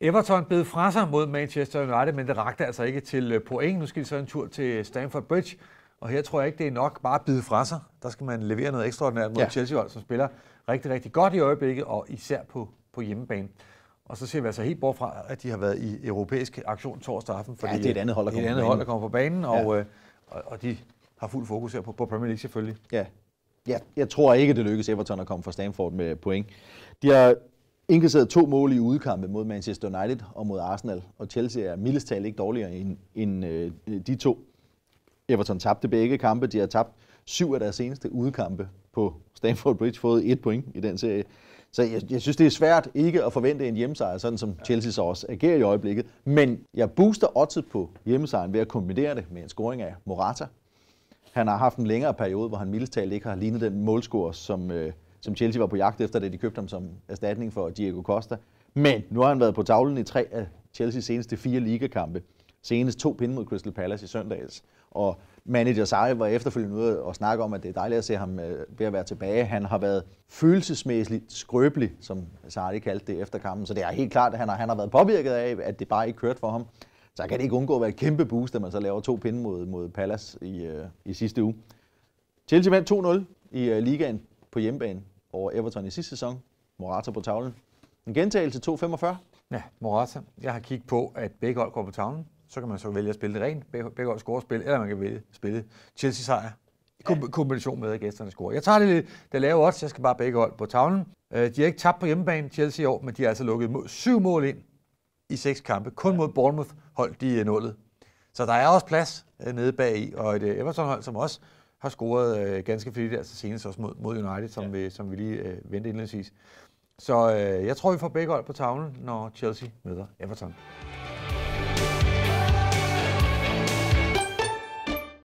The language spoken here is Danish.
Everton blev fra sig mod Manchester United, men det rakte altså ikke til øh, point. Nu skal de så en tur til Stamford Bridge, og her tror jeg ikke, det er nok bare at bide fra sig. Der skal man levere noget ekstraordinært mod ja. Chelsea, som spiller rigtig, rigtig godt i øjeblikket, og især på, på hjemmebane. Og så ser vi altså helt bort fra, at de har været i europæisk aktion torsdag aften. Fordi ja, det er et øh, andet hold, der, kommer, et andet hold, der kommer på banen, ja. og, øh, og, og de har fuld fokus her på, på Premier League selvfølgelig. Ja. ja, jeg tror ikke, det lykkes Everton at komme fra Stamford med point. De har indkasseret to mål i udkampe mod Manchester United og mod Arsenal, og Chelsea er mildest talt ikke dårligere end, end øh, de to. Everton tabte begge kampe. De har tabt syv af deres seneste udkampe på Stamford Bridge, fået et point i den serie. Så jeg, jeg synes, det er svært ikke at forvente en hjemmesejr, sådan som Chelsea så også agerer i øjeblikket. Men jeg booster oddset på hjemmesejren ved at kombinere det med en scoring af Morata. Han har haft en længere periode, hvor han mildest talt ikke har lignet den målscorer, som... Øh, som Chelsea var på jagt efter, da de købte ham som erstatning for Diego Costa. Men nu har han været på tavlen i tre af Chelseas seneste fire ligakampe. Senest to pinde mod Crystal Palace i søndags. Og manager Sarri var efterfølgende ude og snakke om, at det er dejligt at se ham øh, ved at være tilbage. Han har været følelsesmæssigt skrøbelig, som Sarri kaldte det efter kampen. Så det er helt klart, at han har, han har været påvirket af, at det bare ikke kørte for ham. Så kan det ikke undgå at være et kæmpe boost, at man så laver to pinde mod, mod Palace i, øh, i sidste uge. Chelsea vandt 2-0 i øh, ligaen på hjemmebane over Everton i sidste sæson. Morata på tavlen. En gentagelse 2-45. Ja, Morata. Jeg har kigget på, at begge hold går på tavlen. Så kan man så vælge at spille det rent. Begge, hold score spil, eller man kan vælge at spille Chelsea-sejr. Ja. kombination med, at gæsterne scorer. Jeg tager det lidt, der lave odds. Jeg skal bare begge hold på tavlen. Øh, de har ikke tabt på hjemmebane Chelsea i år, men de har altså lukket mod, syv mål ind i seks kampe. Kun ja. mod Bournemouth holdt de nullet. Så der er også plads øh, nede bagi, og et øh, Everton-hold, som også har scoret øh, ganske flittigt, altså senest også mod, mod United, som, ja. vi, som vi lige øh, ventede indledningsvis. Så øh, jeg tror, vi får begge hold på tavlen, når Chelsea møder Everton.